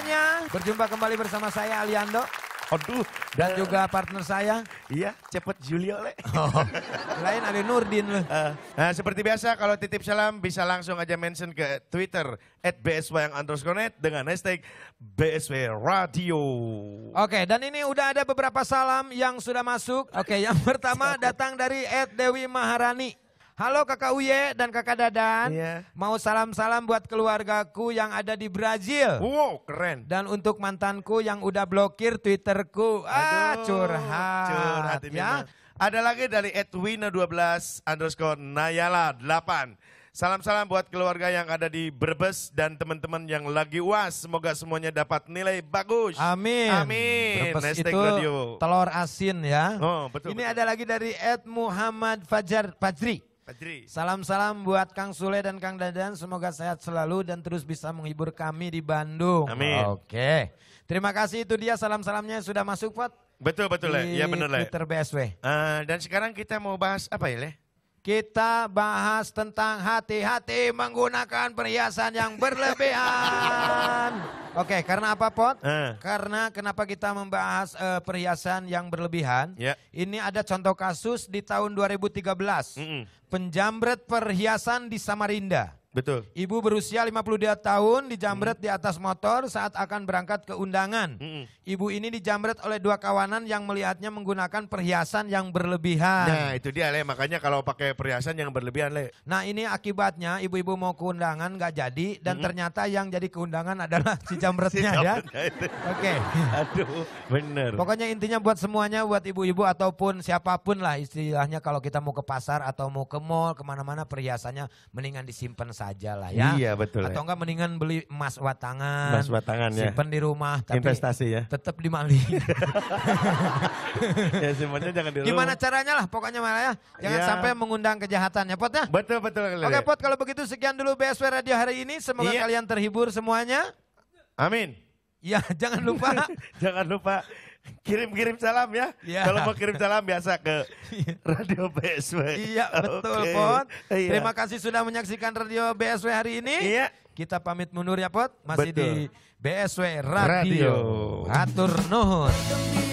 semuanya. Berjumpa kembali bersama saya Aliando. Aduh. Dan uh, juga partner saya. Iya, cepet Julio le. Oh. Lain ada Nurdin le. Uh, nah, seperti biasa kalau titip salam bisa langsung aja mention ke Twitter. At dengan hashtag BSW Radio. Oke, okay, dan ini udah ada beberapa salam yang sudah masuk. Oke, okay, yang pertama datang dari @dewiMaharani. Halo kakak Uye dan kakak Dadan. Iya. Mau salam-salam buat keluargaku yang ada di Brazil. Wow keren. Dan untuk mantanku yang udah blokir Twitterku. Ah, Aduh, ah curhat. Curhat ya. Ada lagi dari Edwina12 underscore Nayala 8. Salam-salam buat keluarga yang ada di Brebes dan teman-teman yang lagi uas. Semoga semuanya dapat nilai bagus. Amin. Amin. Brebes Nestek itu Radio. telur asin ya. Oh, betul. Ini betul. ada lagi dari Ed Muhammad Fajar Fajri. Salam-salam buat Kang Sule dan Kang Dadan. Semoga sehat selalu dan terus bisa menghibur kami di Bandung. Amin. Oke. Terima kasih itu dia salam-salamnya sudah masuk Fat. Betul betul Le. Ya benar Le. Twitter BSW. Uh, ah, dan sekarang kita mau bahas apa ya Le? kita bahas tentang hati-hati menggunakan perhiasan yang berlebihan. Oke, okay, karena apa Pot? Uh. Karena kenapa kita membahas uh, perhiasan yang berlebihan? Yeah. Ini ada contoh kasus di tahun 2013. Mm -mm. Penjambret perhiasan di Samarinda. Betul. Ibu berusia 52 tahun dijamret hmm. di atas motor saat akan berangkat ke undangan. Hmm. Ibu ini dijamret oleh dua kawanan yang melihatnya menggunakan perhiasan yang berlebihan. Nah, itu dia Le, makanya kalau pakai perhiasan yang berlebihan Le. Nah, ini akibatnya ibu-ibu mau ke undangan nggak jadi dan hmm. ternyata yang jadi ke undangan adalah si jamretnya si ya. Oke. Okay. Aduh, bener. Pokoknya intinya buat semuanya buat ibu-ibu ataupun siapapun lah istilahnya kalau kita mau ke pasar atau mau ke mall kemana-mana perhiasannya mendingan disimpan saja lah ya. Iya betul. Atau ya. enggak mendingan beli emas watangan. Emas watangan ya. Simpen di rumah. Tapi Investasi ya. Tetap Mali. ya simpennya jangan di rumah. Gimana caranya lah pokoknya malah ya. Jangan ya. sampai mengundang kejahatan ya Pot ya. Betul betul. Oke Pot kalau begitu sekian dulu BSW Radio hari ini. Semoga iya. kalian terhibur semuanya. Amin. Ya jangan lupa. jangan lupa Kirim-kirim salam ya. ya. Kalau mau kirim salam biasa ke Radio BSW. Iya, betul, okay. Pot. Iya. Terima kasih sudah menyaksikan Radio BSW hari ini. Iya. Kita pamit mundur ya, Pot. Masih betul. di BSW Radio. Radio. Atur nuhun.